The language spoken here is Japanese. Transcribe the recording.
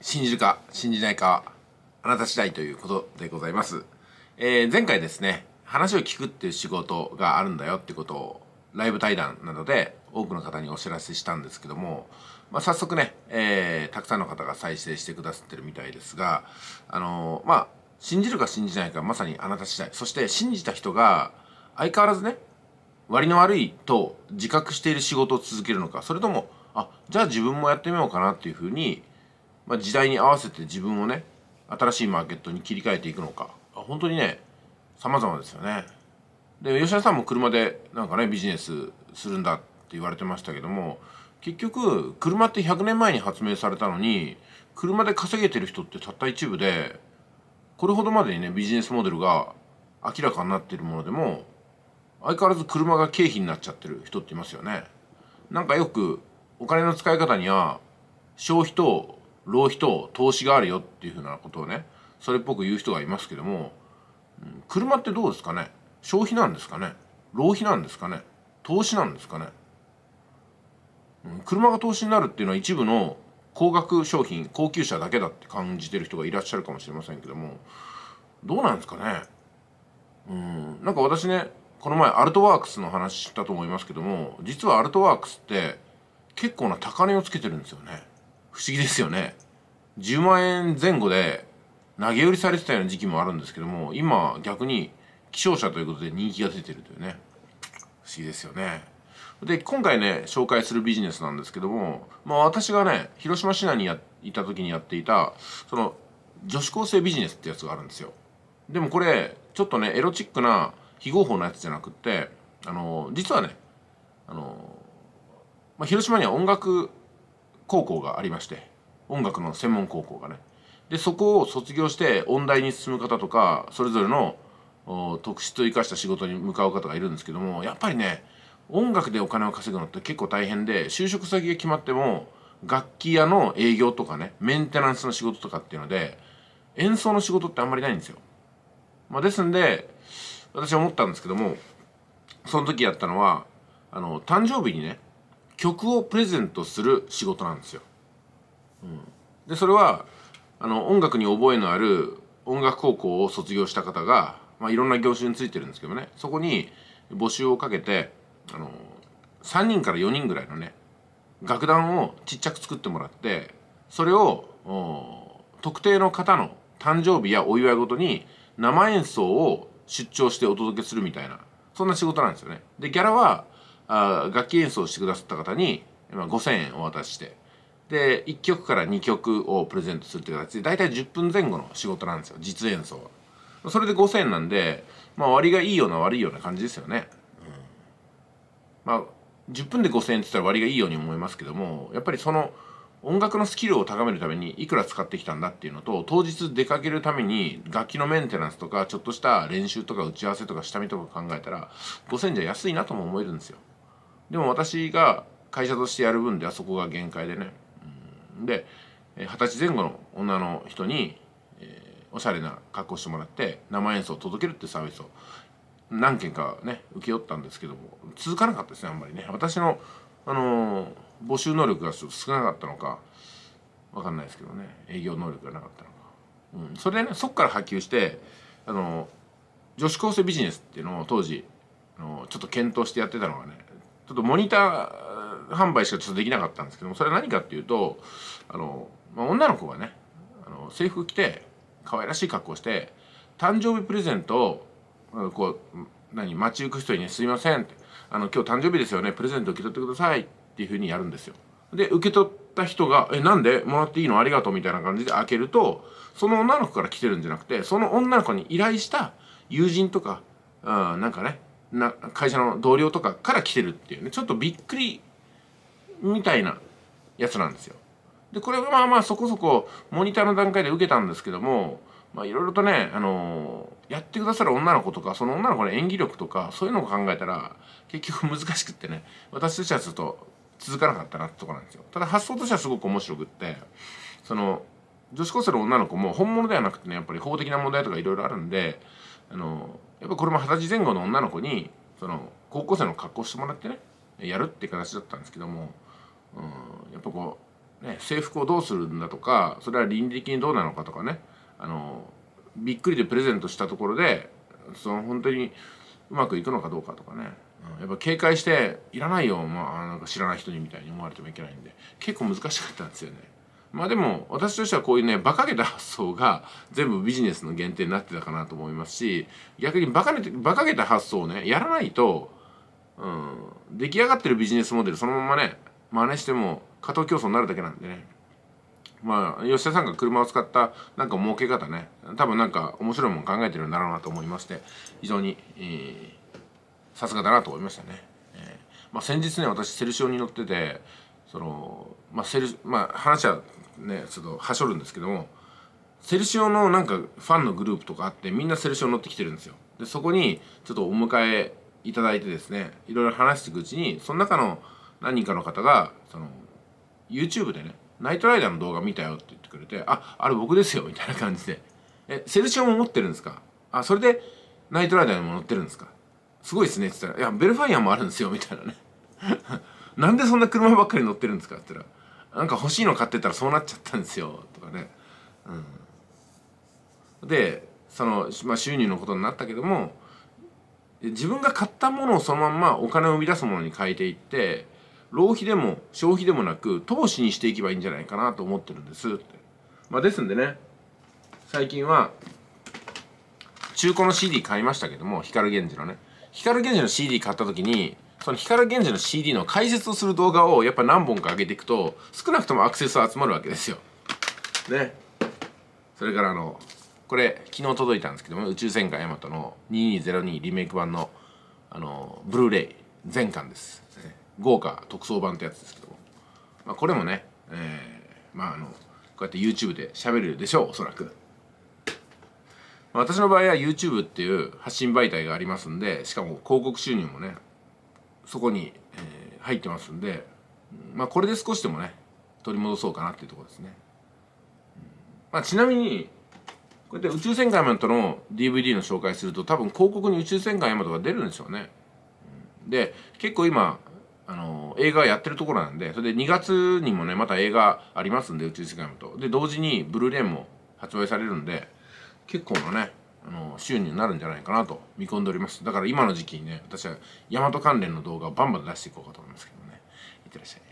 信じるか信じないかあなた次第ということでございます。えー、前回ですね、話を聞くっていう仕事があるんだよってことをライブ対談などで多くの方にお知らせしたんですけども、まあ、早速ね、えー、たくさんの方が再生してくださってるみたいですが、あのー、まあ、信じるか信じないかまさにあなた次第。そして信じた人が相変わらずね、割の悪いと自覚している仕事を続けるのか、それとも、あ、じゃあ自分もやってみようかなっていうふうにまあ、時代に合わせて自分をね新しいマーケットに切り替えていくのか本当にね様々ですよねで吉田さんも車でなんかねビジネスするんだって言われてましたけども結局車って100年前に発明されたのに車で稼げてる人ってたった一部でこれほどまでにねビジネスモデルが明らかになっているものでも相変わらず車が経費になっちゃってる人っていますよねなんかよくお金の使い方には消費と浪費と投資があるよっていうふうなことをねそれっぽく言う人がいますけども車ってどうですかね消費なんですかね浪費なんですかね投資なんですかね車が投資になるっていうのは一部の高額商品高級車だけだって感じてる人がいらっしゃるかもしれませんけどもどうなんですかねうんなんか私ねこの前アルトワークスの話したと思いますけども実はアルトワークスって結構な高値をつけてるんですよね。不思議ですよね10万円前後で投げ売りされてたような時期もあるんですけども今逆に希少者ということで人気が出てるというね不思議ですよねで今回ね紹介するビジネスなんですけども、まあ、私がね広島市内にやいた時にやっていたその女子高生ビジネスってやつがあるんですよでもこれちょっとねエロチックな非合法なやつじゃなくってあの実はねあの、まあ、広島には音楽高校がありまして音楽の専門高校がねでそこを卒業して音大に進む方とかそれぞれの特質を生かした仕事に向かう方がいるんですけどもやっぱりね音楽でお金を稼ぐのって結構大変で就職先が決まっても楽器屋の営業とかねメンテナンスの仕事とかっていうので演奏の仕事ってあんまりないんですよ。まあ、ですんで私は思ったんですけどもその時やったのはあの誕生日にね曲をプレゼントする仕事なんですよ。うん、でそれはあの音楽に覚えのある音楽高校を卒業した方が、まあ、いろんな業種についてるんですけどねそこに募集をかけてあの3人から4人ぐらいのね楽団をちっちゃく作ってもらってそれを特定の方の誕生日やお祝いごとに生演奏を出張してお届けするみたいなそんな仕事なんですよね。でギャラはあ楽器演奏してくださった方に、ま5,000円お渡ししてで1曲から2曲をプレゼントするって形で大体10分前後の仕事なんですよ実演奏はそれで5,000円なんで、まあ、割がいいような悪いような感じですよね、うん、まあ10分で5,000円って言ったら割がいいように思いますけどもやっぱりその音楽のスキルを高めるためにいくら使ってきたんだっていうのと当日出かけるために楽器のメンテナンスとかちょっとした練習とか打ち合わせとか下見とか考えたら5,000円じゃ安いなとも思えるんですよ。でも私が会社としてやる分ではそこが限界でね、うん、で二十歳前後の女の人に、えー、おしゃれな格好してもらって生演奏を届けるってサービスを何件かね請け負ったんですけども続かなかったですねあんまりね私の、あのー、募集能力が少なかったのか分かんないですけどね営業能力がなかったのか、うん、それでねそっから波及して、あのー、女子高生ビジネスっていうのを当時、あのー、ちょっと検討してやってたのがねちょっとモニター販売しかちょっとできなかったんですけどもそれは何かっていうとあの、まあ、女の子がねあの制服着て可愛らしい格好して誕生日プレゼントをこう何街行く人にね「すいません」って「あの今日誕生日ですよねプレゼント受け取ってください」っていうふうにやるんですよ。で受け取った人が「えなんでもらっていいのありがとう」みたいな感じで開けるとその女の子から来てるんじゃなくてその女の子に依頼した友人とか、うん、なんかねな会社の同僚とかから来てるっていうねちょっとびっくりみたいなやつなんですよ。でこれはまあまあそこそこモニターの段階で受けたんですけどもまあいろいろとね、あのー、やってくださる女の子とかその女の子の演技力とかそういうのを考えたら結局難しくってね私としてはちょっと続かなかったなってとこなんですよ。ただ発想としてはすごく面白くってその女子高生の女の子も本物ではなくてねやっぱり法的な問題とかいろいろあるんであのやっぱこれも二十歳前後の女の子にその高校生の格好してもらってねやるって形だったんですけども、うん、やっぱこう、ね、制服をどうするんだとかそれは倫理的にどうなのかとかねあのびっくりでプレゼントしたところでその本当にうまくいくのかどうかとかね、うん、やっぱ警戒して「いらないよ、まあ、なんか知らない人に」みたいに思われてもいけないんで結構難しかったんですよね。まあでも私としてはこういうね馬鹿げた発想が全部ビジネスの限定になってたかなと思いますし逆に馬鹿馬鹿げた発想をねやらないと、うん、出来上がってるビジネスモデルそのままね真似しても過当競争になるだけなんでねまあ吉田さんが車を使ったなんか儲け方ね多分なんか面白いもん考えてるんだろうなと思いまして非常にさすがだなと思いましたね。えー、まあ、先日ね私セルシオに乗っててその、まあセルまあ、話はねちょっとはしょるんですけどもセルシオのなんかファンのグループとかあってみんなセルシオ乗ってきてるんですよでそこにちょっとお迎えいただいてですねいろいろ話していくうちにその中の何人かの方がその YouTube でねナイトライダーの動画見たよって言ってくれてああれ僕ですよみたいな感じでえセルシオも持ってるんですかあそれでナイトライダーにも乗ってるんですかすごいですねって言ったらいやベルファイアもあるんですよみたいなねなんでそんな車ばっかり乗ってるんですか?」って言ったら「なんか欲しいの買ってたらそうなっちゃったんですよ」とかね。うん、でその、まあ、収入のことになったけども自分が買ったものをそのまんまお金を生み出すものに変えていって浪費でも消費でもなく投資にしていけばいいんじゃないかなと思ってるんですって。まあ、ですんでね最近は中古の CD 買いましたけども光源氏のね光源氏の CD 買った時にその光源氏の CD の解説をする動画をやっぱ何本か上げていくと少なくともアクセスは集まるわけですよ。ね。それからあのこれ昨日届いたんですけども宇宙戦艦ヤマトの2202リメイク版のあのブルーレイ全巻です、ね、豪華特装版ってやつですけども、まあ、これもね、えー、まああのこうやって YouTube で喋るでしょうおそらく。私の場合は YouTube っていう発信媒体がありますんでしかも広告収入もねそこに、えー、入ってますんで、まあ、これで少しでもね取り戻そうかなっていうところですね、まあ、ちなみにこうやって宇宙戦艦ヤマトの DVD の紹介すると多分広告に宇宙戦艦ヤマトが出るんでしょうねで結構今あの映画やってるところなんでそれで2月にもねまた映画ありますんで宇宙戦艦ヤマトで同時にブルーレイも発売されるんで結構なねあの収入になるんじゃないかなと見込んでおりますだから今の時期にね私は大和関連の動画をバンバン出していこうかと思いますけどねいってらっしゃい